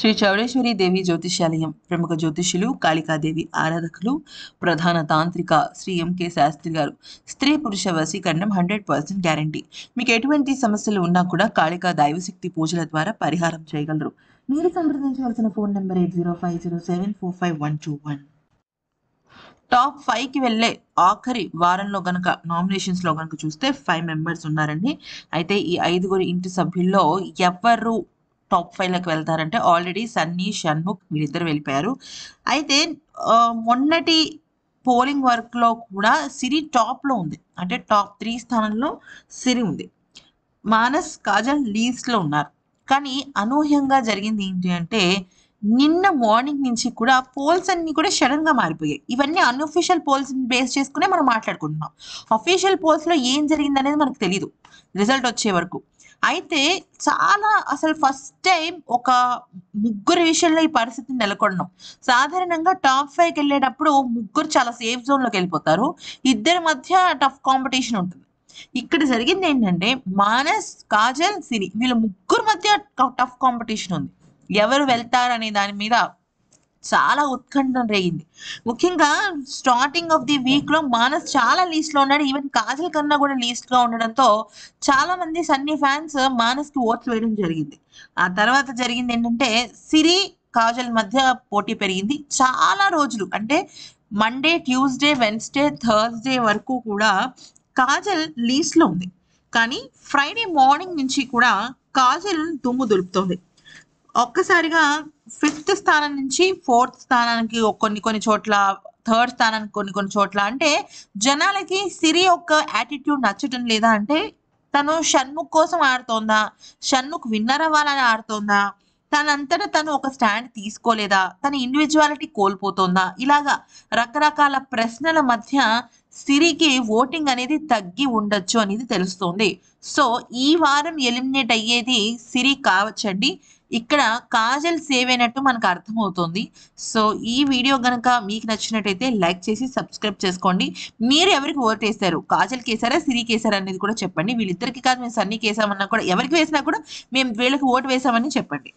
శ్రీ చౌడేశ్వరి దేవి జ్యోతిష్యాలయం ప్రముఖ జ్యోతిష్యులు కాళికాదేవి ఆరాధకులు ప్రధాన తాంత్రిక శ్రీ ఎంకే శాస్త్రి గారు స్త్రీ పురుష వశీకరణం హండ్రెడ్ పర్సెంట్ గ్యారంటీ మీకు ఎటువంటి సమస్యలు ఉన్నా కూడా కాళికా దైవశక్తి పూజల ద్వారా పరిహారం చేయగలరు మీరు సంప్రదించవలసిన phone number eight zero five zero seven four five one two one top ఫైవ్కి వెళ్ళే ఆఖరి వారంలో గనక నామినేషన్స్లో గనక చూస్తే ఫైవ్ మెంబర్స్ ఉన్నారండి అయితే ఈ ఐదుగురు ఇంటి సభ్యుల్లో ఎవరు టాప్ ఫైవ్లోకి వెళ్తారంటే ఆల్రెడీ సన్నీ షణ్ముఖ్ వీళ్ళిద్దరు వెళ్ళిపోయారు అయితే మొన్నటి పోలింగ్ వర్క్లో కూడా సిరి టాప్లో ఉంది అంటే టాప్ త్రీ స్థానంలో సిరి ఉంది మానస్ కాజల్ లీస్ట్లో ఉన్నారు కానీ అనూహ్యంగా జరిగింది ఏంటి అంటే నిన్న మార్నింగ్ నుంచి కూడా పోల్స్ అన్ని కూడా సడన్గా మారిపోయాయి ఇవన్నీ అన్అఫీషియల్ పోల్స్ బేస్ చేసుకునే మనం మాట్లాడుకుంటున్నాం అఫీషియల్ పోల్స్లో ఏం జరిగిందనేది మనకు తెలియదు రిజల్ట్ వచ్చే వరకు అయితే చాలా అసలు ఫస్ట్ టైం ఒక ముగ్గురు విషయంలో ఈ పరిస్థితిని నెలకొన్నాం సాధారణంగా టాప్ ఫైవ్కి వెళ్ళేటప్పుడు ముగ్గురు చాలా సేఫ్ జోన్లోకి వెళ్ళిపోతారు ఇద్దరి మధ్య టఫ్ కాంపిటీషన్ ఉంటుంది ఇక్కడ జరిగింది ఏంటంటే మానస్ కాజల్ సిరి వీళ్ళ ముగ్గురు మధ్య టఫ్ కాంపిటీషన్ ఉంది ఎవరు వెళ్తారు అనే దాని మీద చాలా ఉత్కంఠం రేగింది ముఖ్యంగా స్టార్టింగ్ ఆఫ్ ది వీక్ లో మానస్ చాలా లో ఉన్నాడు ఈవెన్ కాజల్ కన్నా కూడా గా ఉండడంతో చాలా మంది సన్నీ ఫ్యాన్స్ మానస్ కి ఓట్లు వేయడం జరిగింది ఆ తర్వాత జరిగింది ఏంటంటే సిరి కాజల్ మధ్య పోటీ పెరిగింది చాలా రోజులు అంటే మండే ట్యూస్డే వెన్స్డే థర్స్డే వరకు కూడా కాజల్ లో ఉంది కానీ ఫ్రైడే మార్నింగ్ నుంచి కూడా కాజల్ దుమ్ము దులుపుతోంది ఒక్కసారిగా ఫిఫ్త్ స్థానం నుంచి ఫోర్త్ స్థానానికి కొన్ని కొన్ని చోట్ల థర్డ్ స్థానానికి కొన్ని కొన్ని చోట్ల అంటే జనాలకి సిరి యొక్క యాటిట్యూడ్ నచ్చటం లేదా అంటే తను షణ్ముఖ్ కోసం ఆడుతోందా షణ్ముఖ్ విన్నర్ అవ్వాలని ఆడుతోందా తనంతట తను ఒక స్టాండ్ తీసుకోలేదా తన ఇండివిజువాలిటీ కోల్పోతుందా ఇలాగా రకరకాల ప్రశ్నల మధ్య సిరికి ఓటింగ్ అనేది తగ్గి ఉండొచ్చు అనేది తెలుస్తుంది సో ఈ వారం ఎలిమినేట్ అయ్యేది సిరి కావచ్చండి ఇక్కడ కాజల్ సేవ్ అయినట్టు మనకు అర్థమవుతుంది సో ఈ వీడియో కనుక మీకు నచ్చినట్టయితే లైక్ చేసి సబ్స్క్రైబ్ చేసుకోండి మీరు ఎవరికి ఓట్ వేస్తారు కాజల్ కేసారా సిరి కేసారా అనేది కూడా చెప్పండి వీళ్ళిద్దరికి కాదు మేము సన్నీ కేసామన్నా కూడా ఎవరికి వేసినా కూడా మేము వీళ్ళకి ఓటు వేసామని చెప్పండి